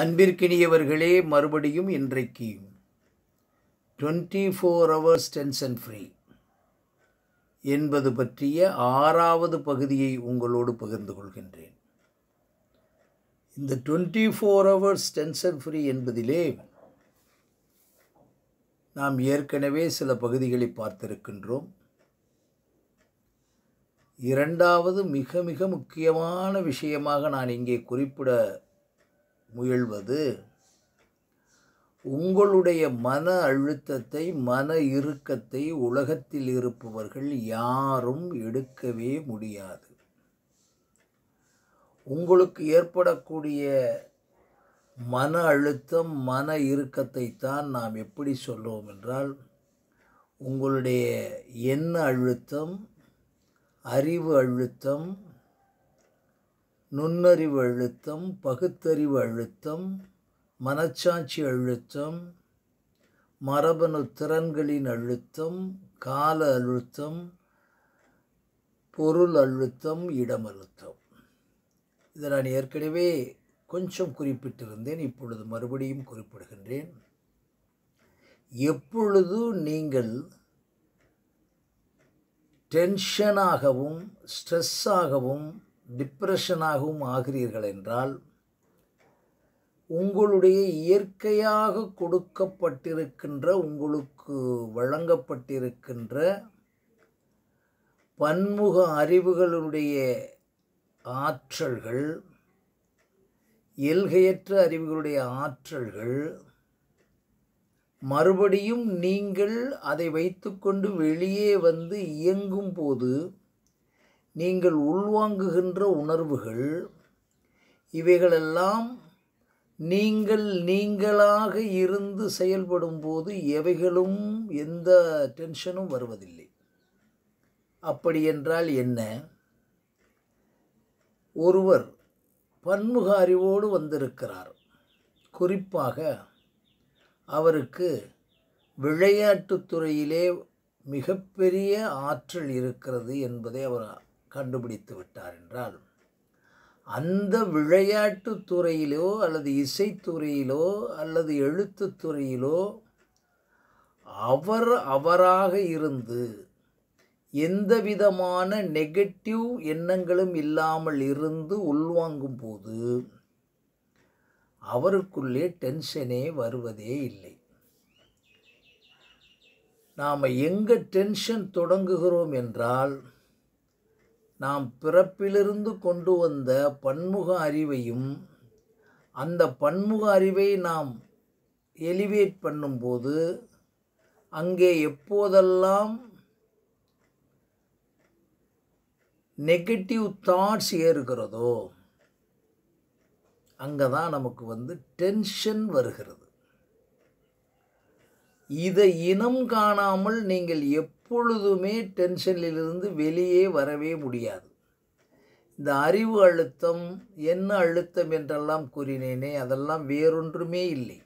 அன்பிற்கினியவர்களே மறுபடியும் இன்றைக்கு twenty four hours tension free என்பது பற்றிய ஆறாவது பகுதியை உங்களோடு பகிர்ந்து கொள்கின்றேன் இந்த twenty four hours tension free என்பதிலே நாம் ஏற்கனவே சில பகுதிகளை பார்த்திருக்கின்றோம் இரண்டாவது மிக மிக முக்கியமான விஷயமாக நான் இங்கே குறிப்பிட முயல்வது உங்களுடைய மன அழுத்தத்தை மன இறுக்கத்தை உலகத்தில் இருப்பவர்கள் யாரும் எடுக்கவே முடியாது உங்களுக்கு ஏற்படக்கூடிய மன அழுத்தம் மன இறுக்கத்தை தான் நாம் எப்படி சொல்லுவோம் என்றால் உங்களுடைய எண்ண அழுத்தம் அறிவு அழுத்தம் நுண்ணறிவு அழுத்தம் பகுத்தறிவு அழுத்தம் மனச்சாட்சி அழுத்தம் மரபணு திறன்களின் அழுத்தம் கால அழுத்தம் பொருள் அழுத்தம் இடம் அழுத்தம் இதை நான் ஏற்கனவே கொஞ்சம் குறிப்பிட்டிருந்தேன் இப்பொழுது மறுபடியும் குறிப்பிடுகின்றேன் எப்பொழுது நீங்கள் டென்ஷனாகவும் ஸ்ட்ரெஸ்ஸாகவும் டிப்ரெஷனாகவும் ஆகிறீர்கள் என்றால் உங்களுடைய இயற்கையாக கொடுக்கப்பட்டிருக்கின்ற உங்களுக்கு வழங்கப்பட்டிருக்கின்ற பன்முக அறிவுகளுடைய ஆற்றல்கள் எல்கையற்ற அறிவுகளுடைய ஆற்றல்கள் மறுபடியும் நீங்கள் அதை வைத்துக்கொண்டு வெளியே வந்து இயங்கும்போது போது நீங்கள் உள்வாங்குகின்ற உணர்வுகள் இவைகளெல்லாம் நீங்கள் நீங்களாக இருந்து செயல்படும் போது எவைகளும் எந்த டென்ஷனும் வருவதில்லை அப்படி என்றால் என்ன ஒருவர் பன்முக அறிவோடு வந்திருக்கிறார் குறிப்பாக அவருக்கு விளையாட்டுத்துறையிலே மிகப்பெரிய ஆற்றல் இருக்கிறது என்பதை அவர் கண்டுபிடித்து விட்டார் என்றால் அந்த விளையாட்டு துறையிலோ அல்லது இசைத்துறையிலோ அல்லது துறையிலோ அவர் அவராக இருந்து எந்த விதமான நெகட்டிவ் எண்ணங்களும் இல்லாமல் இருந்து உள்வாங்கும் போது அவருக்குள்ளே டென்ஷனே வருவதே இல்லை நாம் எங்கே டென்ஷன் தொடங்குகிறோம் என்றால் நாம் பிறப்பிலிருந்து கொண்டு வந்த பன்முக அறிவையும் அந்த பன்முக அறிவை நாம் எலிவேட் பண்ணும்போது அங்கே எப்போதெல்லாம் நெகட்டிவ் தாட்ஸ் ஏறுகிறதோ அங்கே தான் நமக்கு வந்து டென்ஷன் வருகிறது இதை இனம் காணாமல் நீங்கள் எப் எப்பொழுதுமே டென்ஷனிலிருந்து வெளியே வரவே முடியாது இந்த அறிவு அழுத்தம் என்ன அழுத்தம் என்றெல்லாம் கூறினேனே அதெல்லாம் வேறொன்றுமே இல்லை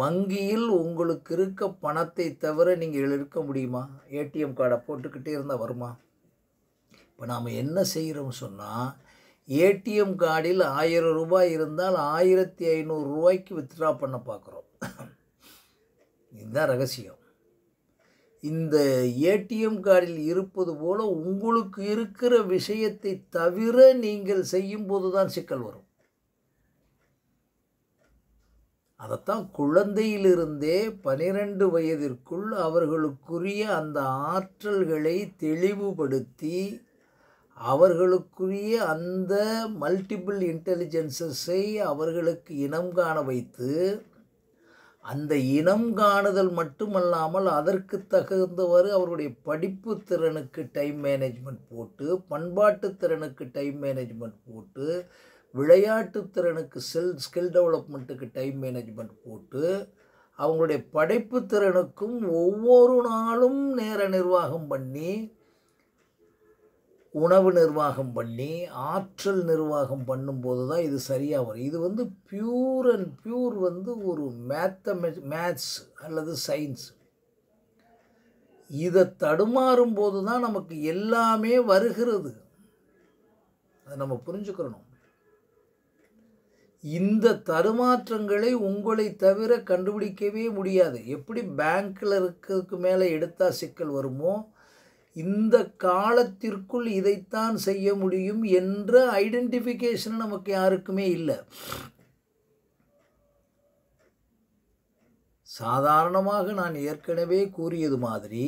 வங்கியில் உங்களுக்கு இருக்க பணத்தை தவிர நீங்கள் இருக்க முடியுமா ஏடிஎம் கார்டை போட்டுக்கிட்டே இருந்தால் வருமா இப்போ நாம் என்ன செய்கிறோம் சொன்னால் ஏடிஎம் கார்டில் ஆயிரம் ரூபாய் இருந்தால் ஆயிரத்தி ரூபாய்க்கு வித்ட்ரா பண்ண பார்க்குறோம் இதுதான் ரகசியம் இந்த ஏடிஎம் கார்டில் இருப்பது போல உங்களுக்கு இருக்கிற விஷயத்தை தவிர நீங்கள் செய்யும்போது தான் சிக்கல் வரும் அதைத்தான் குழந்தையிலிருந்தே பனிரெண்டு வயதிற்குள் அவர்களுக்குரிய அந்த ஆற்றல்களை தெளிவுபடுத்தி அவர்களுக்குரிய அந்த மல்டிபிள் இன்டெலிஜென்சஸை அவர்களுக்கு இனம் காண வைத்து அந்த இனம் காணுதல் மட்டுமல்லாமல் அதற்கு தகுந்தவாறு அவருடைய படிப்பு திறனுக்கு டைம் மேனேஜ்மெண்ட் போட்டு பண்பாட்டு திறனுக்கு டைம் மேனேஜ்மெண்ட் போட்டு விளையாட்டு திறனுக்கு செல் ஸ்கில் டெவலப்மெண்ட்டுக்கு டைம் மேனேஜ்மெண்ட் போட்டு அவங்களுடைய படைப்பு திறனுக்கும் ஒவ்வொரு நாளும் நேர நிர்வாகம் பண்ணி உணவு நிர்வாகம் பண்ணி ஆற்றல் நிர்வாகம் பண்ணும்போது தான் இது சரியாக வரும் இது வந்து பியூர் அண்ட் பியூர் வந்து ஒரு மேத்தமெ மேத்ஸ் அல்லது சயின்ஸ் இதை தடுமாறும் போது தான் நமக்கு எல்லாமே வருகிறது அதை நம்ம புரிஞ்சுக்கிறணும் இந்த தருமாற்றங்களை உங்களை தவிர கண்டுபிடிக்கவே முடியாது எப்படி பேங்க்கில் இருக்கிறதுக்கு மேலே எடுத்தால் சிக்கல் வருமோ இந்த காலத்திற்குள் இதைத்தான் செய்ய முடியும் என்ற ஐடென்டிஃபிகேஷன் நமக்கு யாருக்குமே இல்லை சாதாரணமாக நான் ஏற்கனவே கூறியது மாதிரி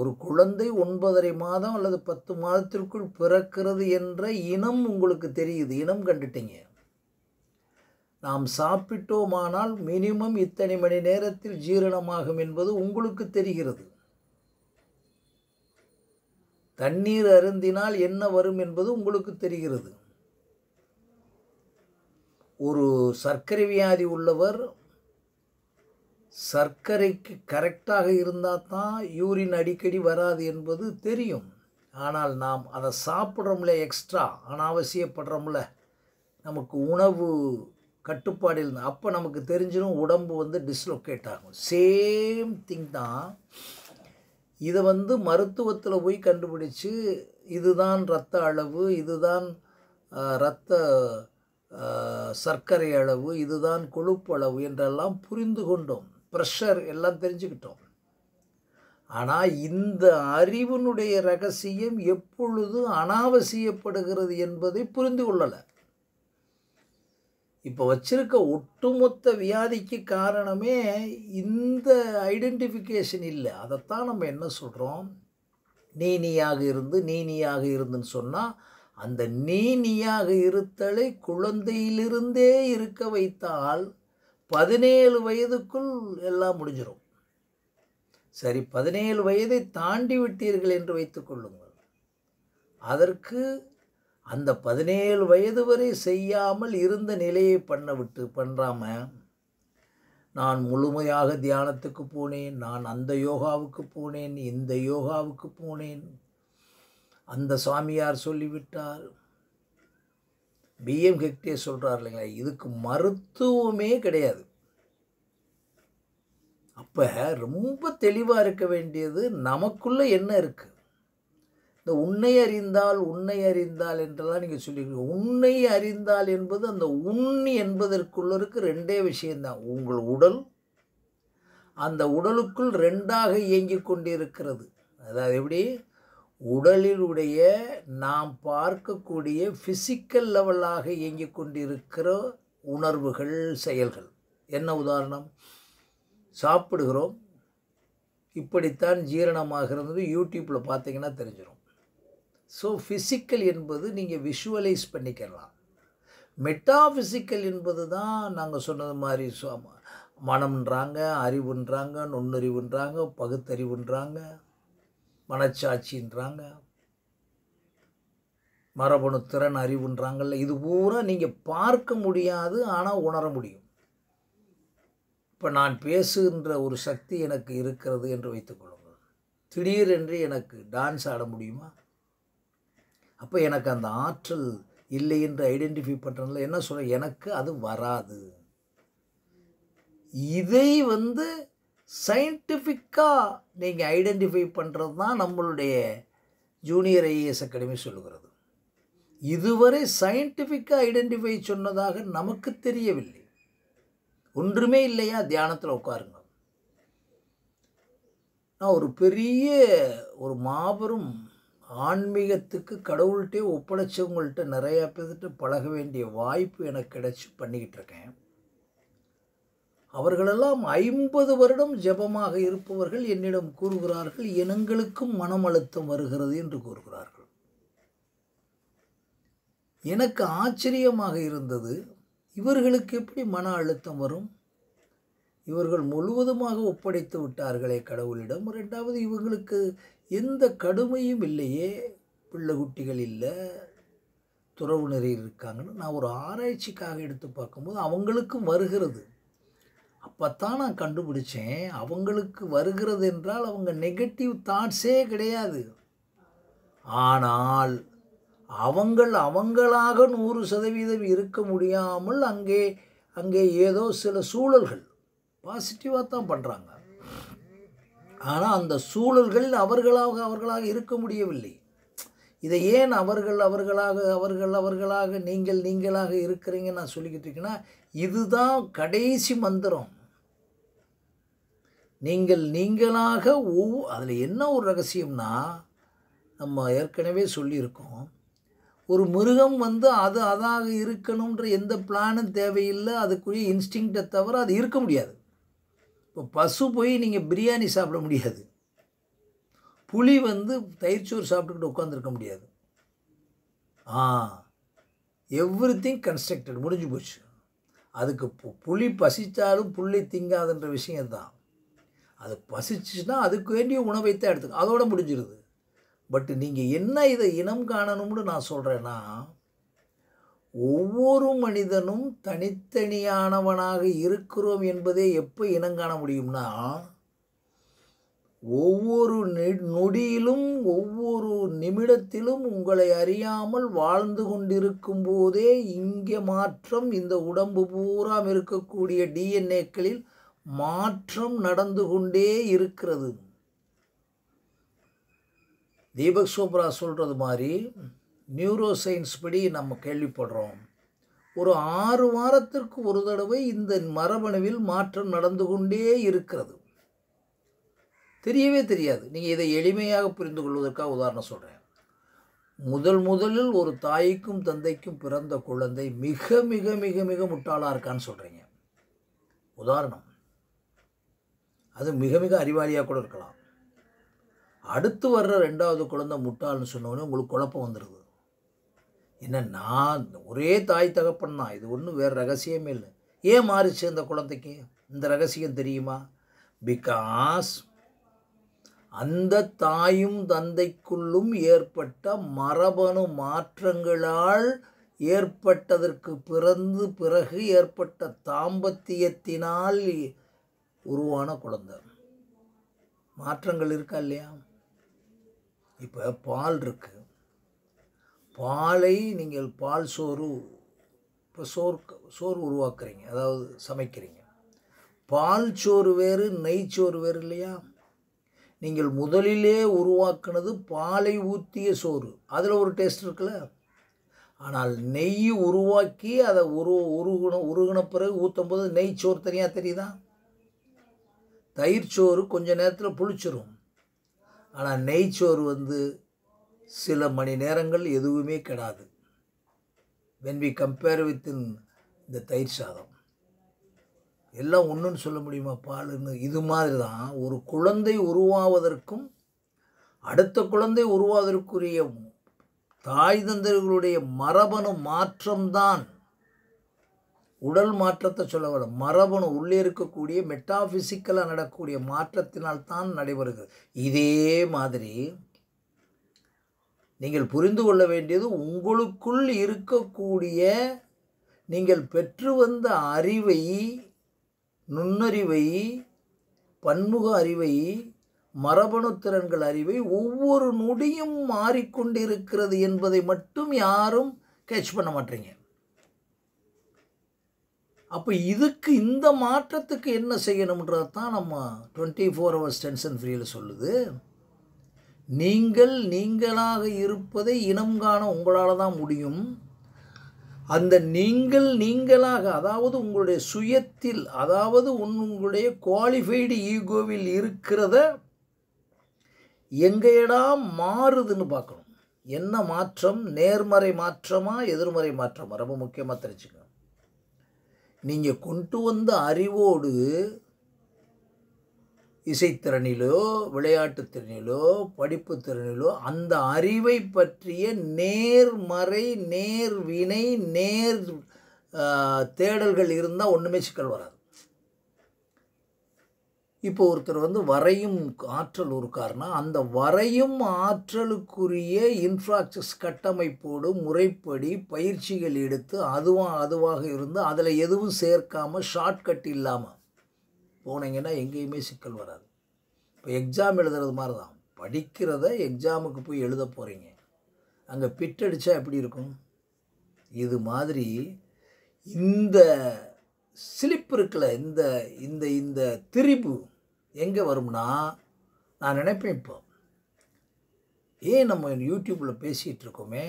ஒரு குழந்தை ஒன்பதரை மாதம் அல்லது பத்து மாதத்திற்குள் பிறக்கிறது என்ற இனம் உங்களுக்கு தெரியுது இனம் கண்டுட்டீங்க நாம் சாப்பிட்டோமானால் மினிமம் இத்தனை மணி நேரத்தில் ஜீரணமாகும் என்பது உங்களுக்கு தெரிகிறது தண்ணீர் அருந்தினால் என்ன வரும் என்பது உங்களுக்கு தெரிகிறது ஒரு சர்க்கரை வியாதி உள்ளவர் சர்க்கரைக்கு கரெக்டாக இருந்தால் தான் யூரின் அடிக்கடி வராது என்பது தெரியும் ஆனால் நாம் அதை சாப்பிட்றோம்ல எக்ஸ்ட்ரா அனாவசியப்படுறோம்ல நமக்கு உணவு கட்டுப்பாடு இருந்தால் அப்போ நமக்கு தெரிஞ்சிடும் உடம்பு வந்து டிஸ்லொக்கேட் ஆகும் சேம் திங் தான் இதை வந்து மருத்துவத்தில் போய் கண்டுபிடிச்சு இதுதான் இரத்த அளவு இதுதான் இரத்த சர்க்கரை அளவு இதுதான் கொழுப்பு அளவு என்றெல்லாம் புரிந்து கொண்டோம் ப்ரெஷர் எல்லாம் தெரிஞ்சுக்கிட்டோம் ஆனால் இந்த அறிவினுடைய ரகசியம் எப்பொழுதும் அனாவசியப்படுகிறது என்பதை புரிந்து கொள்ளலை இப்போ வச்சிருக்க ஒட்டுமொத்த வியாதிக்கு காரணமே இந்த ஐடென்டிஃபிகேஷன் இல்லை அதைத்தான் நம்ம என்ன சொல்கிறோம் நீ நீயாக இருந்து நீ நீயாக இருந்துன்னு சொன்னால் அந்த நீ நீயாக இருத்தலை குழந்தையிலிருந்தே இருக்க வைத்தால் பதினேழு வயதுக்குள் எல்லாம் முடிஞ்சிடும் சரி பதினேழு வயதை தாண்டி விட்டீர்கள் என்று வைத்துக்கொள்ளுங்கள் அதற்கு அந்த பதினேழு வயது வரை செய்யாமல் இருந்த நிலையை பண்ண விட்டு பண்ணாமல் நான் முழுமையாக தியானத்துக்கு போனேன் நான் அந்த யோகாவுக்கு போனேன் இந்த யோகாவுக்கு போனேன் அந்த சுவாமியார் சொல்லிவிட்டார் பிஎம் ஹெக்டே சொல்கிறார் இல்லைங்களா இதுக்கு மருத்துவமே கிடையாது அப்போ ரொம்ப தெளிவாக இருக்க வேண்டியது நமக்குள்ளே என்ன இருக்குது இந்த உன்னை அறிந்தால் உன்னை அறிந்தால் என்றெல்லாம் நீங்கள் சொல்லியிருக்கீங்க உன்னை அறிந்தால் என்பது அந்த உண் என்பதற்குள்ளருக்கு ரெண்டே விஷயந்தான் உங்கள் உடல் அந்த உடலுக்குள் ரெண்டாக இயங்கி கொண்டிருக்கிறது அதாவது எப்படி உடலினுடைய நாம் பார்க்கக்கூடிய ஃபிசிக்கல் லெவலாக இயங்கி கொண்டிருக்கிற உணர்வுகள் செயல்கள் என்ன உதாரணம் சாப்பிடுகிறோம் இப்படித்தான் ஜீரணமாகிறது யூடியூப்பில் பார்த்தீங்கன்னா தெரிஞ்சிடும் ஸோ ஃபிசிக்கல் என்பது நீங்கள் விஷுவலைஸ் பண்ணிக்கலாம் மெட்டாஃபிசிக்கல் என்பது தான் நாங்கள் சொன்னது மாதிரி மனம்ன்றாங்க அறிவுன்றாங்க நுண்ணறிவுன்றாங்க பகுத்தறிவுன்றாங்க மனச்சாட்சின்றாங்க மரபணு திறன் அறிவுன்றாங்கல்ல இது பூரா நீங்கள் பார்க்க முடியாது ஆனால் உணர முடியும் இப்போ நான் பேசுகின்ற ஒரு சக்தி எனக்கு இருக்கிறது என்று வைத்துக்கொள்ளுங்கள் திடீரென்று எனக்கு டான்ஸ் ஆட முடியுமா அப்போ எனக்கு அந்த ஆற்றல் இல்லை என்று ஐடென்டிஃபை பண்ணுறதுனால என்ன சொல்கிறேன் எனக்கு அது வராது இதை வந்து சயின்டிஃபிக்காக நீங்கள் ஐடென்டிஃபை பண்ணுறது தான் நம்மளுடைய ஜூனியர் ஐஏஎஸ் அகாடமி சொல்லுகிறது இதுவரை சயின்டிஃபிக்காக ஐடென்டிஃபை சொன்னதாக நமக்கு தெரியவில்லை ஒன்றுமே இல்லையா தியானத்தில் உட்காருங்க நான் ஒரு பெரிய ஒரு மாபெரும் ஆன்மீகத்துக்கு கடவுள்கிட்டே ஒப்படைச்சவங்கள்ட்ட நிறையா பேர்கிட்ட பழக வேண்டிய வாய்ப்பு எனக்கு கிடச்சி பண்ணிக்கிட்டு இருக்கேன் அவர்களெல்லாம் ஐம்பது வருடம் ஜபமாக இருப்பவர்கள் என்னிடம் கூறுகிறார்கள் இனங்களுக்கும் மனம் அழுத்தம் வருகிறது என்று கூறுகிறார்கள் எனக்கு ஆச்சரியமாக இருந்தது இவர்களுக்கு எப்படி மன அழுத்தம் வரும் இவர்கள் முழுவதுமாக ஒப்படைத்து விட்டார்களே கடவுளிடம் ரெண்டாவது இவங்களுக்கு எந்த கடுமையும் இல்லையே பிள்ளை குட்டிகள் இல்லை துறவு நிறைய இருக்காங்கன்னு நான் ஒரு ஆராய்ச்சிக்காக எடுத்து பார்க்கும்போது அவங்களுக்கும் வருகிறது அப்போத்தான் நான் கண்டுபிடிச்சேன் அவங்களுக்கு வருகிறது என்றால் அவங்க நெகட்டிவ் தாட்ஸே கிடையாது ஆனால் அவங்கள் அவங்களாக நூறு சதவீதம் இருக்க முடியாமல் அங்கே அங்கே ஏதோ சில சூழல்கள் பாசிட்டிவாக தான் பண்ணுறாங்க ஆனால் அந்த சூழல்களில் அவர்களாக அவர்களாக இருக்க முடியவில்லை இதை ஏன் அவர்கள் அவர்களாக அவர்கள் அவர்களாக நீங்கள் நீங்களாக இருக்கிறீங்கன்னு நான் சொல்லிக்கிட்டு இருக்கேன்னா இதுதான் கடைசி மந்திரம் நீங்கள் நீங்களாக ஒவ்வொ அதில் என்ன ஒரு ரகசியம்னா நம்ம ஏற்கனவே சொல்லியிருக்கோம் ஒரு மிருகம் வந்து அது அதாக இருக்கணுன்ற எந்த பிளானும் தேவையில்லை அதுக்குரிய இன்ஸ்டிங்க்டை தவிர அது இருக்க முடியாது இப்போ பசு போய் நீங்கள் பிரியாணி சாப்பிட முடியாது புளி வந்து தயிர்ச்சோறு சாப்பிட்டுக்கிட்டு உட்காந்துருக்க முடியாது ஆ எவ்ரி திங் கன்ஸ்ட்ரக்டட் முடிஞ்சு போச்சு அதுக்கு புளி பசித்தாலும் புள்ளி திங்காதுன்ற விஷயந்தான் அது பசிச்சுன்னா அதுக்கு வேண்டிய உணவை தான் எடுத்துக்க அதோடு முடிஞ்சிருது பட் நீங்கள் என்ன இதை இனம் காணணும்னு நான் சொல்கிறேன்னா ஒவ்வொரு மனிதனும் தனித்தனியானவனாக இருக்கிறோம் என்பதே எப்போ இனங்காண முடியும்னா ஒவ்வொரு நொடியிலும் ஒவ்வொரு நிமிடத்திலும் உங்களை அறியாமல் வாழ்ந்து கொண்டிருக்கும் போதே இங்கே மாற்றம் இந்த உடம்பு பூராம் இருக்கக்கூடிய டிஎன்ஏக்களில் மாற்றம் நடந்து கொண்டே இருக்கிறது தீபக் சோப்ரா சொல்கிறது மாதிரி நியூரோ சயின்ஸ் படி நம்ம கேள்விப்படுறோம் ஒரு ஆறு வாரத்திற்கு ஒரு தடவை இந்த மரபணுவில் மாற்றம் நடந்து கொண்டே இருக்கிறது தெரியவே தெரியாது நீங்கள் இதை எளிமையாக புரிந்து கொள்வதற்காக உதாரணம் சொல்கிறேன் முதல் முதலில் ஒரு தாய்க்கும் தந்தைக்கும் பிறந்த குழந்தை மிக மிக மிக மிக முட்டாளாக இருக்கான்னு சொல்கிறீங்க உதாரணம் அது மிக மிக அறிவாளியாக கூட இருக்கலாம் அடுத்து வர்ற ரெண்டாவது குழந்தை முட்டாள்னு சொன்னோடனே உங்களுக்கு குழப்பம் வந்துடுது என்ன நான் ஒரே தாய் தகப்பன் தான் இது ஒன்றும் வேறு ரகசியமே இல்லை ஏன் மாறிச்சு இந்த குழந்தைக்கு இந்த ரகசியம் தெரியுமா பிகாஸ் அந்த தாயும் தந்தைக்குள்ளும் ஏற்பட்ட மரபணு மாற்றங்களால் ஏற்பட்டதற்கு பிறந்து பிறகு ஏற்பட்ட தாம்பத்தியத்தினால் உருவான குழந்தை மாற்றங்கள் இருக்கா இல்லையா இப்போ பால் இருக்குது பாலை நீங்கள் பால் சோறு இப்போ சோறு சோறு உருவாக்குறீங்க அதாவது சமைக்கிறீங்க பால் சோறு வேறு நெய்ச்சோறு வேறு இல்லையா நீங்கள் முதலிலே உருவாக்குனது பாலை ஊற்றிய சோறு அதில் ஒரு டேஸ்ட் இருக்குல்ல ஆனால் நெய் உருவாக்கி அதை உரு உருகுண உருகுன பிறகு ஊற்றும் போது நெய் சோறு தனியாக தெரியுதா தயிர் சோறு கொஞ்சம் நேரத்தில் புளிச்சிரும் ஆனால் நெய் சோறு வந்து சில மணி நேரங்கள் எதுவுமே கெடாது when we compare with in இந்த தயிர் சாதம் எல்லாம் ஒன்றுன்னு சொல்ல முடியுமா பாலுன்னு இது மாதிரி தான் ஒரு குழந்தை உருவாவதற்கும் அடுத்த குழந்தை உருவாவதற்குரிய தாய் தந்தர்களுடைய மரபணு மாற்றம்தான் உடல் மாற்றத்தை சொல்ல சொல்ல மரபணு உள்ளே இருக்கக்கூடிய மெட்டாஃபிசிக்கலாக நடக்கூடிய மாற்றத்தினால் தான் நடைபெறுகிறது இதே மாதிரி நீங்கள் புரிந்து கொள்ள வேண்டியது உங்களுக்குள் இருக்கக்கூடிய நீங்கள் பெற்று வந்த அறிவை நுண்ணறிவை பன்முக அறிவை மரபணு திறன்கள் அறிவை ஒவ்வொரு நொடியும் மாறிக்கொண்டிருக்கிறது என்பதை மட்டும் யாரும் கேட்ச் பண்ண மாட்டீங்க அப்போ இதுக்கு இந்த மாற்றத்துக்கு என்ன செய்யணுன்றது தான் நம்ம டுவெண்ட்டி ஃபோர் ஹவர்ஸ் டென்ஷன் ஃப்ரீயில் சொல்லுது நீங்கள் நீங்களாக இருப்பதை இனம் காண உங்களால் தான் முடியும் அந்த நீங்கள் நீங்களாக அதாவது உங்களுடைய சுயத்தில் அதாவது உங்களுடைய குவாலிஃபைடு ஈகோவில் இருக்கிறத எங்கேடா மாறுதுன்னு பார்க்கணும் என்ன மாற்றம் நேர்மறை மாற்றமா எதிர்மறை மாற்றமா ரொம்ப முக்கியமாக தெரிஞ்சுக்கணும் நீங்கள் கொண்டு வந்த அறிவோடு இசைத்திறனிலோ விளையாட்டு திறனிலோ படிப்பு திறனிலோ அந்த அறிவை பற்றிய நேர்மறை நேர்வினை நேர் தேடல்கள் இருந்தால் ஒன்றுமே சிக்கல் வராது இப்போ ஒருத்தர் வந்து வரையும் ஆற்றல் இருக்காருனா அந்த வரையும் ஆற்றலுக்குரிய இன்ஃப்ராஸ்ட்ரக்சர்ஸ் கட்டமைப்போடு முறைப்படி பயிற்சிகள் எடுத்து அதுவாக அதுவாக இருந்து அதில் எதுவும் சேர்க்காமல் ஷார்ட்கட் இல்லாமல் போனீங்கன்னா எங்கேயுமே சிக்கல் வராது இப்போ எக்ஸாம் எழுதுறது மாதிரி தான் படிக்கிறத எக்ஸாமுக்கு போய் எழுத போகிறீங்க அங்கே பிட்டடிச்சா எப்படி இருக்கும் இது மாதிரி இந்த ஸ்லிப் இருக்கல இந்த இந்த இந்த திரிபு எங்கே வரும்னா நான் நினைப்பேன் இப்போ ஏன் நம்ம யூடியூப்பில் பேசிகிட்டு இருக்கோமே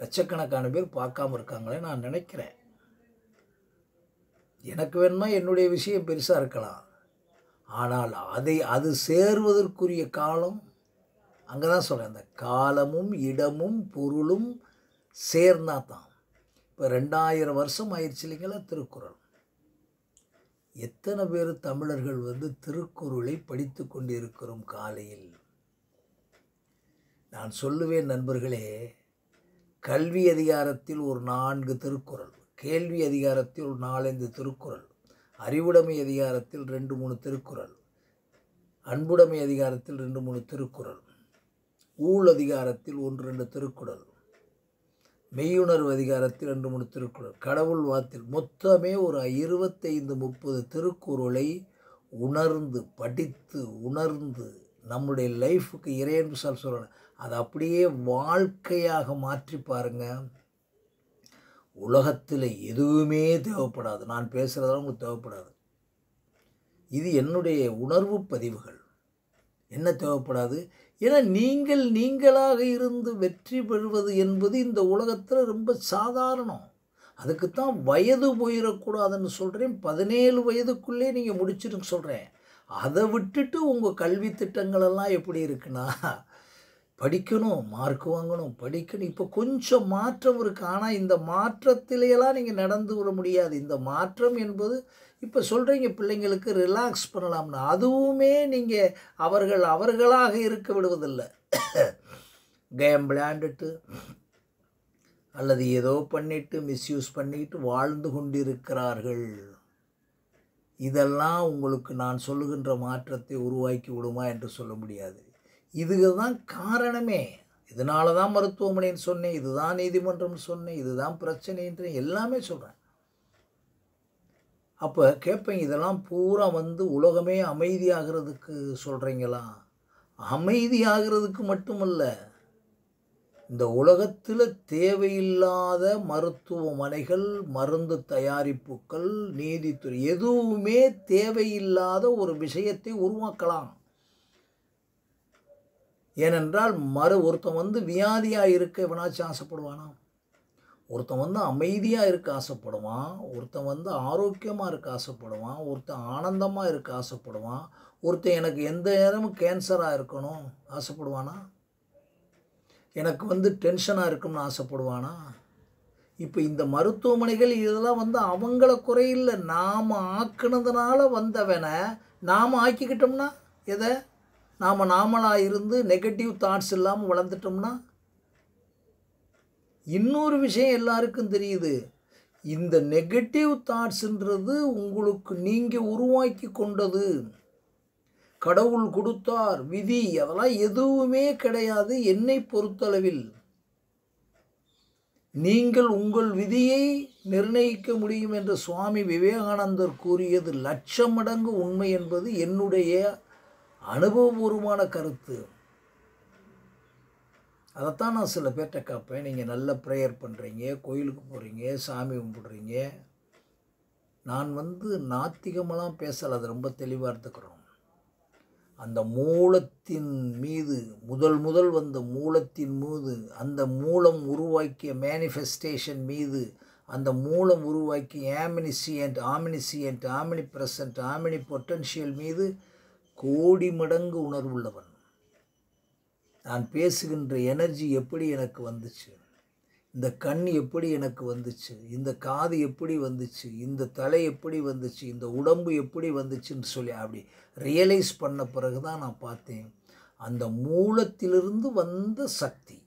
லட்சக்கணக்கான பேர் பார்க்காம இருக்காங்களே நான் நினைக்கிறேன் எனக்கு வேணுமா என்னுடைய விஷயம் பெருசாக இருக்கலாம் ஆனால் அதை அது சேர்வதற்குரிய காலம் அங்கே தான் சொல்கிறேன் அந்த காலமும் இடமும் பொருளும் சேர்ந்தா தான் இப்போ ரெண்டாயிரம் வருஷம் ஆயிடுச்சு இல்லைங்களா திருக்குறள் எத்தனை பேர் தமிழர்கள் வந்து திருக்குறளை படித்து கொண்டிருக்கிறோம் காலையில் நான் சொல்லுவேன் நண்பர்களே கல்வி அதிகாரத்தில் ஒரு நான்கு திருக்குறள் கேள்வி அதிகாரத்தில் ஒரு நாலஞ்சு திருக்குறள் அறிவுடைமை அதிகாரத்தில் ரெண்டு மூணு திருக்குறள் அன்புடைமை அதிகாரத்தில் ரெண்டு மூணு திருக்குறள் ஊழ் அதிகாரத்தில் ஒன்று ரெண்டு திருக்குறள் மெய்யுணர்வு அதிகாரத்தில் ரெண்டு மூணு திருக்குறள் கடவுள் வாத்தில் மொத்தமே ஒரு இருபத்தைந்து முப்பது திருக்குறளை உணர்ந்து படித்து உணர்ந்து நம்முடைய லைஃபுக்கு இறையன்பு சார் சொல்லணும் அதை அப்படியே வாழ்க்கையாக மாற்றி பாருங்கள் உலகத்தில் எதுவுமே தேவைப்படாது நான் பேசுகிறதெல்லாம் உங்களுக்கு தேவைப்படாது இது என்னுடைய உணர்வு பதிவுகள் என்ன தேவைப்படாது ஏன்னா நீங்கள் நீங்களாக இருந்து வெற்றி பெறுவது என்பது இந்த உலகத்தில் ரொம்ப சாதாரணம் அதுக்குத்தான் வயது போயிடக்கூடாதுன்னு சொல்கிறேன் பதினேழு வயதுக்குள்ளே நீங்கள் முடிச்சிருன்னு சொல்கிறேன் அதை விட்டுட்டு உங்கள் கல்வி திட்டங்களெல்லாம் எப்படி இருக்குன்னா படிக்கணும் மார்க் வாங்கணும் படிக்கணும் இப்போ கொஞ்சம் மாற்றம் இருக்குது ஆனால் இந்த மாற்றத்திலையெல்லாம் நீங்கள் நடந்து விட முடியாது இந்த மாற்றம் என்பது இப்போ சொல்கிறீங்க பிள்ளைங்களுக்கு ரிலாக்ஸ் பண்ணலாம்னு அதுவுமே நீங்கள் அவர்கள் அவர்களாக இருக்க விடுவதில்லை கேம் விளையாண்டுட்டு அல்லது ஏதோ பண்ணிட்டு மிஸ்யூஸ் பண்ணிட்டு வாழ்ந்து கொண்டிருக்கிறார்கள் இதெல்லாம் உங்களுக்கு நான் சொல்லுகின்ற மாற்றத்தை உருவாக்கி விடுமா என்று சொல்ல முடியாது இதுதான் தான் காரணமே இதனால தான் மருத்துவமனைன்னு சொன்னேன் இதுதான் நீதிமன்றம்னு சொன்னேன் இதுதான் பிரச்சனைன்ற எல்லாமே சொல்கிறேன் அப்போ கேட்பேன் இதெல்லாம் பூரா வந்து உலகமே அமைதியாகிறதுக்கு சொல்கிறீங்களா அமைதியாகிறதுக்கு மட்டுமல்ல இந்த உலகத்தில் தேவையில்லாத மருத்துவமனைகள் மருந்து தயாரிப்புகள் நீதித்துறை எதுவுமே தேவையில்லாத ஒரு விஷயத்தை உருவாக்கலாம் ஏனென்றால் மறு ஒருத்தன் வந்து வியாதியாக இருக்க எவனாச்சும் ஆசைப்படுவானா ஒருத்தன் வந்து அமைதியாக இருக்க ஆசைப்படுவான் ஒருத்தன் வந்து ஆரோக்கியமாக இருக்க ஆசைப்படுவான் ஒருத்தன் ஆனந்தமாக இருக்க ஆசைப்படுவான் ஒருத்தன் எனக்கு எந்த நேரமும் கேன்சராக இருக்கணும் ஆசைப்படுவானா எனக்கு வந்து டென்ஷனாக இருக்கும்னு ஆசைப்படுவானா இப்போ இந்த மருத்துவமனைகள் இதெல்லாம் வந்து அவங்கள குறையில்லை நாம் ஆக்குனதுனால வந்தவனை நாம் ஆக்கிக்கிட்டோம்னா எதை நாம் நாமளாக இருந்து நெகட்டிவ் தாட்ஸ் இல்லாமல் வளர்ந்துட்டோம்னா இன்னொரு விஷயம் எல்லாருக்கும் தெரியுது இந்த நெகட்டிவ் தாட்ஸுன்றது உங்களுக்கு நீங்கள் உருவாக்கி கொண்டது கடவுள் கொடுத்தார் விதி அதெல்லாம் எதுவுமே கிடையாது என்னை பொறுத்தளவில் நீங்கள் உங்கள் விதியை நிர்ணயிக்க முடியும் என்று சுவாமி விவேகானந்தர் கூறியது லட்சம் மடங்கு உண்மை என்பது என்னுடைய அனுபவபூர்வமான கருத்து அதைத்தான் நான் சில பேர்கிட்ட கேட்பேன் நீங்கள் நல்ல ப்ரேயர் பண்ணுறீங்க கோயிலுக்கு போகிறீங்க சாமி கும்பிடுறீங்க நான் வந்து நாத்திகமெல்லாம் பேசலை அது ரொம்ப தெளிவாக இருந்துக்கிறோம் அந்த மூலத்தின் மீது முதல் முதல் வந்த மூலத்தின் மீது அந்த மூலம் உருவாக்கிய மேனிஃபெஸ்டேஷன் மீது அந்த மூலம் உருவாக்கிய ஆமினிசியன்ட் ஆமினிசியன்ட் ஆமினி பிரசன்ட் ஆமினி பொட்டன்ஷியல் மீது கோடி மடங்கு உணர்வுள்ளவன் நான் பேசுகின்ற எனர்ஜி எப்படி எனக்கு வந்துச்சு இந்த கண் எப்படி எனக்கு வந்துச்சு இந்த காது எப்படி வந்துச்சு இந்த தலை எப்படி வந்துச்சு இந்த உடம்பு எப்படி வந்துச்சுன்னு சொல்லி அப்படி ரியலைஸ் பண்ண பிறகு தான் நான் பார்த்தேன் அந்த மூலத்திலிருந்து வந்த சக்தி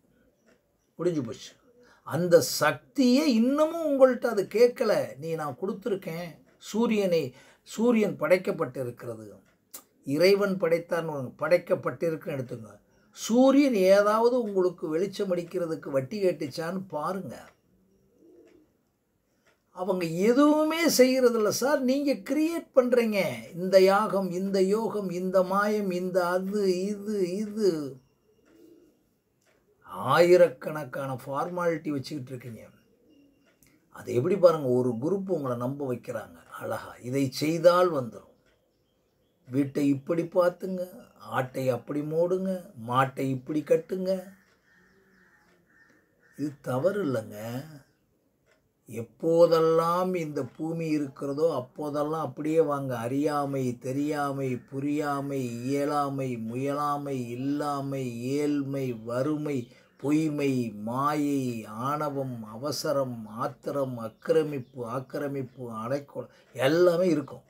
முடிஞ்சு போச்சு அந்த சக்தியே இன்னமும் உங்கள்கிட்ட அது கேட்கலை நீ நான் கொடுத்துருக்கேன் சூரியனை சூரியன் படைக்கப்பட்டிருக்கிறது இறைவன் படைத்தான் படைக்கப்பட்டிருக்குன்னு எடுத்துங்க சூரியன் ஏதாவது உங்களுக்கு வெளிச்சம் அடிக்கிறதுக்கு வட்டி கேட்டுச்சான்னு பாருங்க அவங்க எதுவுமே செய்கிறதில்ல சார் நீங்கள் கிரியேட் பண்ணுறீங்க இந்த யாகம் இந்த யோகம் இந்த மாயம் இந்த அது இது இது ஆயிரக்கணக்கான ஃபார்மாலிட்டி வச்சுக்கிட்டு இருக்கீங்க அது எப்படி பாருங்கள் ஒரு குரூப் உங்களை நம்ப வைக்கிறாங்க அழகா இதை செய்தால் வந்துடும் வீட்டை இப்படி பார்த்துங்க ஆட்டை அப்படி மூடுங்க மாட்டை இப்படி கட்டுங்க இது தவறு இல்லைங்க எப்போதெல்லாம் இந்த பூமி இருக்கிறதோ அப்போதெல்லாம் அப்படியே வாங்க அறியாமை தெரியாமை புரியாமை இயலாமை முயலாமை இல்லாமை ஏழ்மை வறுமை பொய்மை மாயை ஆணவம் அவசரம் ஆத்திரம் அக்கிரமிப்பு ஆக்கிரமிப்பு அடைக்கொள் எல்லாமே இருக்கும்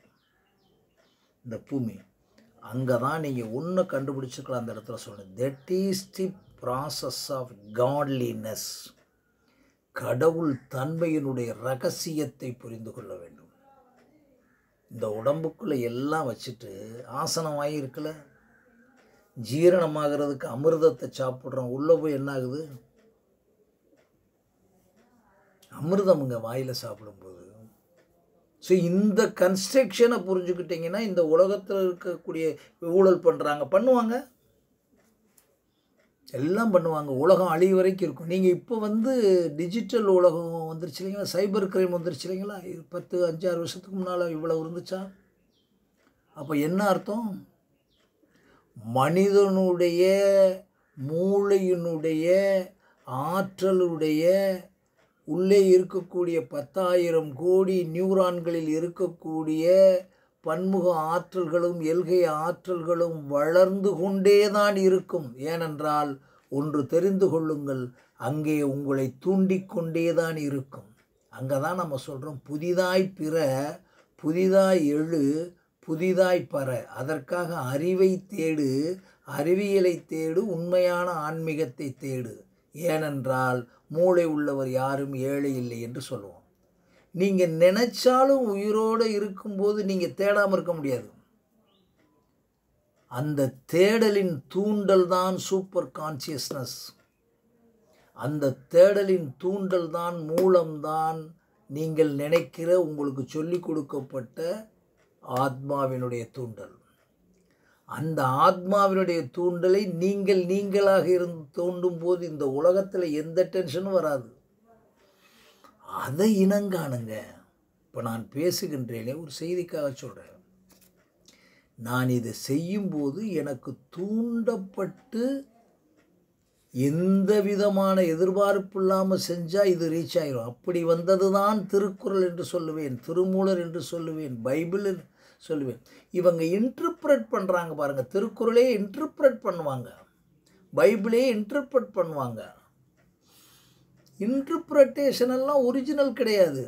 இந்த பூமி அங்கே தான் நீங்கள் ஒன்று கண்டுபிடிச்சிருக்கலாம் அந்த இடத்துல சொன்னது that is the process of godliness கடவுள் தன்மையினுடைய ரகசியத்தை புரிந்து கொள்ள வேண்டும் இந்த உடம்புக்குள்ளே எல்லாம் வச்சுட்டு ஆசனம் இருக்கல ஜீரணமாகிறதுக்கு அமிர்தத்தை சாப்பிட்றோம் உள்ளே போய் என்ன ஆகுது அமிர்தம் இங்கே வாயில் சாப்பிடும்போது ஸோ இந்த கன்ஸ்ட்ரக்ஷனை புரிஞ்சுக்கிட்டிங்கன்னா இந்த உலகத்தில் இருக்கக்கூடிய ஊழல் பண்ணுறாங்க பண்ணுவாங்க எல்லாம் பண்ணுவாங்க உலகம் அழிவு வரைக்கும் இருக்கும் நீங்கள் இப்போ வந்து டிஜிட்டல் உலகம் வந்துருச்சு இல்லைங்களா சைபர் கிரைம் வந்துருச்சு இல்லைங்களா பத்து அஞ்சாறு வருஷத்துக்கு முன்னால் இவ்வளோ இருந்துச்சா அப்போ என்ன அர்த்தம் மனிதனுடைய மூளையினுடைய ஆற்றலுடைய உள்ளே இருக்கக்கூடிய பத்தாயிரம் கோடி நியூரான்களில் இருக்கக்கூடிய பன்முக ஆற்றல்களும் எல்கை ஆற்றல்களும் வளர்ந்து கொண்டே தான் இருக்கும் ஏனென்றால் ஒன்று தெரிந்து கொள்ளுங்கள் அங்கே உங்களை தூண்டிக்கொண்டே தான் இருக்கும் அங்கே தான் நம்ம சொல்கிறோம் புதிதாய் பிற புதிதாய் எழு புதிதாய் பற அதற்காக அறிவை தேடு அறிவியலை தேடு உண்மையான ஆன்மீகத்தை தேடு ஏனென்றால் மூளை உள்ளவர் யாரும் ஏழை இல்லை என்று சொல்லுவோம் நீங்கள் நினைச்சாலும் உயிரோடு இருக்கும்போது நீங்கள் தேடாமல் இருக்க முடியாது அந்த தேடலின் தூண்டல் தான் சூப்பர் கான்சியஸ்னஸ் அந்த தேடலின் தூண்டல் தான் மூலம்தான் நீங்கள் நினைக்கிற உங்களுக்கு சொல்லிக் கொடுக்கப்பட்ட ஆத்மாவினுடைய தூண்டல் அந்த ஆத்மாவினுடைய தூண்டலை நீங்கள் நீங்களாக இருந்து தோண்டும் போது இந்த உலகத்தில் எந்த டென்ஷனும் வராது அதை இனங்காணுங்க இப்போ நான் பேசுகின்றேனே ஒரு செய்திக்காக சொல்கிறேன் நான் இதை செய்யும்போது எனக்கு தூண்டப்பட்டு எந்த விதமான எதிர்பார்ப்பு இல்லாமல் செஞ்சால் இது ரீச் ஆகிரும் அப்படி வந்தது தான் திருக்குறள் என்று சொல்லுவேன் திருமூலர் என்று சொல்லுவேன் பைபிள் சொல்லுவேன் இவங்க இன்டர்பிரட் பண்ணுறாங்க பாருங்கள் திருக்குறளே இன்டர்பிரட் பண்ணுவாங்க பைபிளே இன்டர்பிரட் பண்ணுவாங்க எல்லாம் ஒரிஜினல் கிடையாது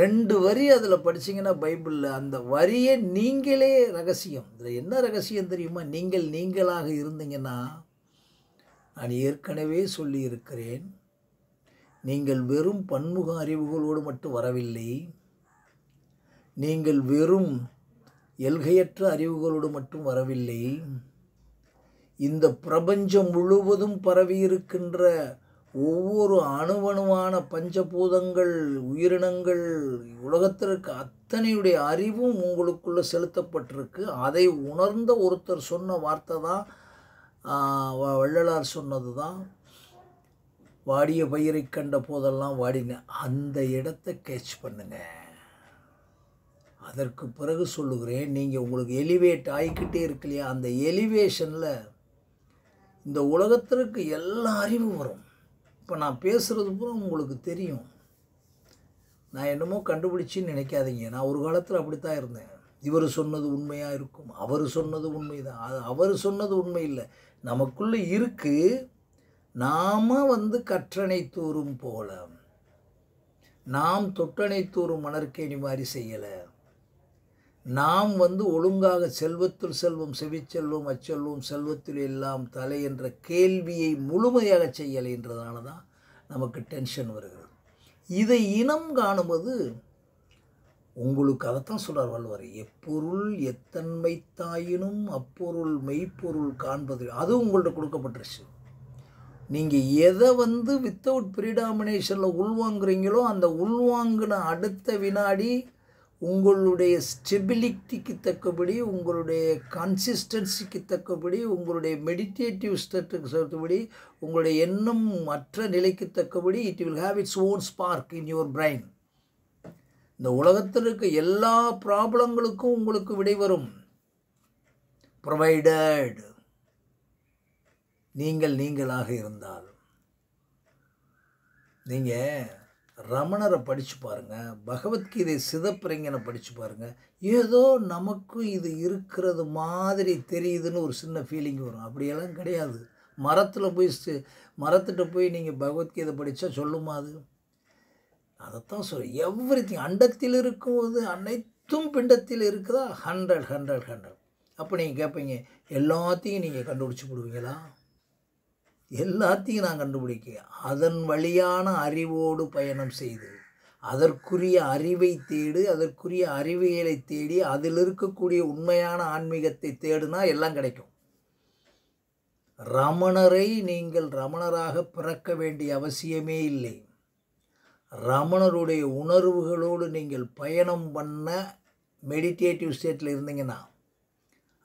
ரெண்டு வரி அதில் படிச்சிங்கன்னா பைபிளில் அந்த வரியே நீங்களே ரகசியம் இதில் என்ன ரகசியம் தெரியுமா நீங்கள் நீங்களாக இருந்தீங்கன்னா நான் ஏற்கனவே சொல்லியிருக்கிறேன் நீங்கள் வெறும் பன்முக அறிவுகளோடு மட்டும் வரவில்லை நீங்கள் வெறும் எல்கையற்ற அறிவுகளோடு மட்டும் வரவில்லை இந்த பிரபஞ்சம் முழுவதும் பரவியிருக்கின்ற ஒவ்வொரு அணுவணுவான பஞ்சபூதங்கள் உயிரினங்கள் உலகத்திற்கு அத்தனையுடைய அறிவும் உங்களுக்குள்ளே செலுத்தப்பட்டிருக்கு அதை உணர்ந்த ஒருத்தர் சொன்ன வார்த்தை தான் வள்ளலார் சொன்னது தான் வாடிய பயிரை கண்ட போதெல்லாம் வாடின அந்த இடத்த கேட்ச் பண்ணுங்கள் அதற்கு பிறகு சொல்லுகிறேன் நீங்கள் உங்களுக்கு எலிவேட் ஆகிக்கிட்டே இருக்கு இல்லையா அந்த எலிவேஷனில் இந்த உலகத்திற்கு எல்லா அறிவும் வரும் இப்போ நான் பேசுகிறது பூரா உங்களுக்கு தெரியும் நான் என்னமோ கண்டுபிடிச்சின்னு நினைக்காதீங்க நான் ஒரு காலத்தில் அப்படித்தான் இருந்தேன் இவர் சொன்னது உண்மையாக இருக்கும் அவர் சொன்னது உண்மை தான் அது அவர் சொன்னது உண்மை இல்லை நமக்குள்ளே இருக்குது நாம் வந்து கற்றனை தூரும் போல நாம் தொட்டனை தூரும் மணற்கேணி மாதிரி செய்யலை நாம் வந்து ஒழுங்காக செல்வத்தில் செல்வம் செவிச்செல்வம் அச்செல்வம் செல்வத்தில் எல்லாம் தலை என்ற கேள்வியை முழுமையாக செய்யலை என்றதால தான் நமக்கு டென்ஷன் வருகிறது இதை இனம் காணும்போது உங்களுக்கு அதைத்தான் சொல்கிறார் வள்ளுவர் எப்பொருள் எத்தன்மை தாயினும் அப்பொருள் மெய்ப்பொருள் காண்பது அது உங்கள்கிட்ட கொடுக்கப்பட்டுருச்சு நீங்கள் எதை வந்து வித்தவுட் ப்ரீடாமினேஷனில் உள்வாங்குறீங்களோ அந்த உள்வாங்கின அடுத்த வினாடி உங்களுடைய ஸ்டெபிலிட்டிக்கு தக்கபடி உங்களுடைய கன்சிஸ்டன்சிக்கு தக்கபடி உங்களுடைய மெடிடேட்டிவ் ஸ்டெட்டுக்கு சேர்த்தபடி உங்களுடைய எண்ணம் மற்ற நிலைக்கு தக்கபடி it will have its own spark in your brain இந்த உலகத்தில் இருக்க எல்லா ப்ராப்ளங்களுக்கும் உங்களுக்கு விடை வரும் ப்ரொவைடு நீங்கள் நீங்களாக இருந்தால் நீங்கள் ரமணரை படித்து பாருங்கள் பகவத்கீதை சிதப்பிரங்கனை படித்து பாருங்கள் ஏதோ நமக்கும் இது இருக்கிறது மாதிரி தெரியுதுன்னு ஒரு சின்ன ஃபீலிங் வரும் அப்படியெல்லாம் கிடையாது மரத்தில் போய் மரத்துகிட்ட போய் நீங்கள் பகவத்கீதை படித்தா சொல்லுமா அது அதைத்தான் சொல்ல எவ்ரி திங் அண்டத்தில் இருக்கும்போது அனைத்தும் பிண்டத்தில் இருக்குதா ஹண்ட்ரட் ஹண்ட்ரட் ஹண்ட்ரட் அப்போ நீங்கள் கேட்பீங்க எல்லாத்தையும் நீங்கள் கண்டுபிடிச்சி போடுவீங்களா எல்லாத்தையும் நான் கண்டுபிடிக்க அதன் வழியான அறிவோடு பயணம் செய்து அதற்குரிய அறிவை தேடு அதற்குரிய அறிவியலை தேடி அதில் இருக்கக்கூடிய உண்மையான ஆன்மீகத்தை தேடுனா எல்லாம் கிடைக்கும் ரமணரை நீங்கள் ரமணராக பிறக்க வேண்டிய அவசியமே இல்லை ரமணருடைய உணர்வுகளோடு நீங்கள் பயணம் பண்ண மெடிடேட்டிவ் ஸ்டேட்டில் இருந்தீங்கன்னா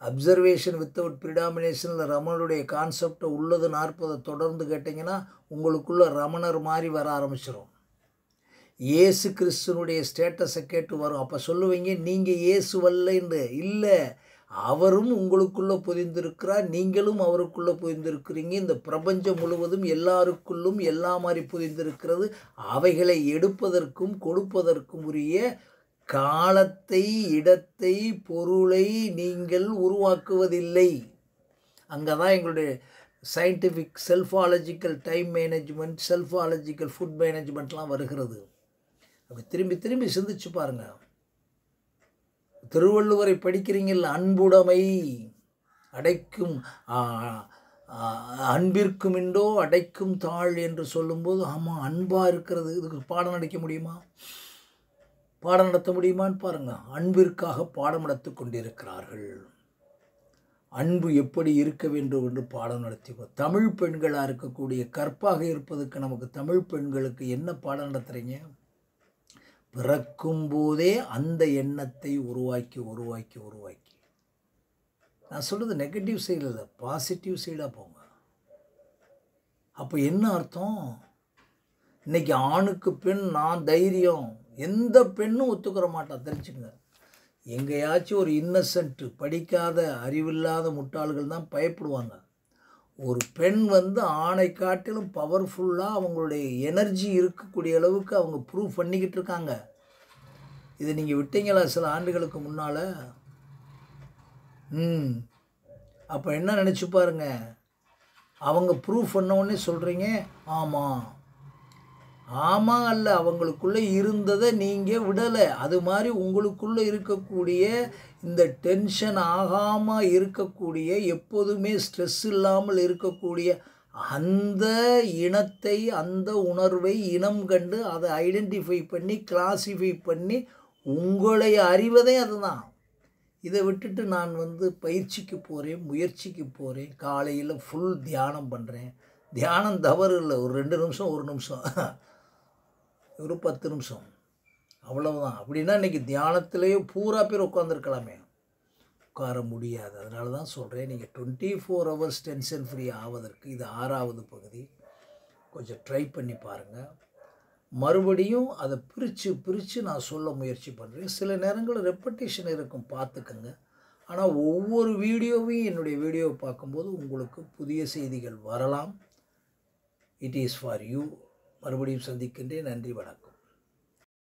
அப்சர்வேஷன் வித்தவுட் ப்ரிடாமினேஷனில் ரமணனுடைய கான்செப்டை உள்ளது நாற்பதை தொடர்ந்து கேட்டிங்கன்னா உங்களுக்குள்ளே ரமணர் மாதிரி வர ஆரம்பிச்சிடும் இயேசு கிறிஸ்துனுடைய ஸ்டேட்டஸை கேட்டு வரும் அப்போ சொல்லுவீங்க நீங்கள் இயேசு வல்லன்னு இல்லை அவரும் உங்களுக்குள்ளே புரிந்திருக்கிறார் நீங்களும் அவருக்குள்ளே புரிந்திருக்கிறீங்க இந்த பிரபஞ்சம் முழுவதும் எல்லாருக்குள்ளும் எல்லா மாதிரி புரிந்திருக்கிறது அவைகளை எடுப்பதற்கும் கொடுப்பதற்கும் உரிய காலத்தை இடத்தை பொருளை நீங்கள் உருவாக்குவதில்லை அங்கே தான் எங்களுடைய scientific selfological time management selfological food மேனேஜ்மெண்ட்லாம் வருகிறது அப்படி திரும்பி திரும்பி சிந்திச்சு பாருங்கள் திருவள்ளுவரை படிக்கிறீங்கள் அன்புடைமை அடைக்கும் அன்பிற்குமின்றோ அடைக்கும் தாழ் என்று சொல்லும்போது ஆமாம் அன்பாக இருக்கிறது இதுக்கு பாடம் நடிக்க முடியுமா பாடம் நடத்த முடியுமான்னு பாருங்கள் அன்பிற்காக பாடம் நடத்தி கொண்டிருக்கிறார்கள் அன்பு எப்படி இருக்க வேண்டும் என்று பாடம் நடத்தி தமிழ் பெண்களாக இருக்கக்கூடிய கற்பாக இருப்பதற்கு நமக்கு தமிழ் பெண்களுக்கு என்ன பாடம் நடத்துகிறீங்க பிறக்கும் போதே அந்த எண்ணத்தை உருவாக்கி உருவாக்கி உருவாக்கி நான் சொல்கிறது நெகட்டிவ் சைடில் இல்லை பாசிட்டிவ் சைடாக போங்க அப்போ என்ன அர்த்தம் இன்றைக்கி ஆணுக்கு பெண் நான் தைரியம் எந்த பெண்ணும் ஒத்துக்கிற மாட்டான் தெரிஞ்சுக்கங்க எங்கேயாச்சும் ஒரு இன்னசென்ட்டு படிக்காத அறிவில்லாத முட்டாள்கள் தான் பயப்படுவாங்க ஒரு பெண் வந்து ஆணை காட்டிலும் பவர்ஃபுல்லாக அவங்களுடைய எனர்ஜி இருக்கக்கூடிய அளவுக்கு அவங்க ப்ரூவ் பண்ணிக்கிட்டு இருக்காங்க இது நீங்கள் விட்டீங்களா சில ஆண்டுகளுக்கு முன்னால் ம் அப்போ என்ன நினச்சி பாருங்க அவங்க ப்ரூவ் பண்ண உடனே சொல்கிறீங்க ஆமாம் ஆமா அல்ல அவங்களுக்குள்ளே இருந்ததை நீங்கள் விடலை அது மாதிரி உங்களுக்குள்ளே இருக்கக்கூடிய இந்த டென்ஷன் ஆகாமல் இருக்கக்கூடிய எப்போதுமே ஸ்ட்ரெஸ் இல்லாமல் இருக்கக்கூடிய அந்த இனத்தை அந்த உணர்வை இனம் கண்டு அதை ஐடென்டிஃபை பண்ணி கிளாசிஃபை பண்ணி உங்களை அறிவதே அதுதான் இதை விட்டுட்டு நான் வந்து பயிற்சிக்கு போகிறேன் முயற்சிக்கு போகிறேன் காலையில் ஃபுல் தியானம் பண்ணுறேன் தியானம் தவறு இல்லை ஒரு ரெண்டு நிமிஷம் ஒரு நிமிஷம் ஒரு பத்து நிமிஷம் அவ்வளவுதான் அப்படின்னா இன்றைக்கி தியானத்திலேயே பூரா பேர் உட்காந்துருக்கலாமே உட்கார முடியாது அதனால தான் சொல்கிறேன் நீங்கள் twenty four hours tension free ஆவதற்கு இது ஆறாவது பகுதி கொஞ்சம் ட்ரை பண்ணி பாருங்கள் மறுபடியும் அதை பிரித்து பிரித்து நான் சொல்ல முயற்சி பண்ணுறேன் சில நேரங்களில் ரெப்படேஷன் இருக்கும் பார்த்துக்கங்க ஆனால் ஒவ்வொரு வீடியோவையும் என்னுடைய வீடியோவை பார்க்கும்போது உங்களுக்கு புதிய செய்திகள் வரலாம் இட் இஸ் ஃபார் யூ மறுபடியும் சந்திக்கின்றேன் நன்றி வணக்கம்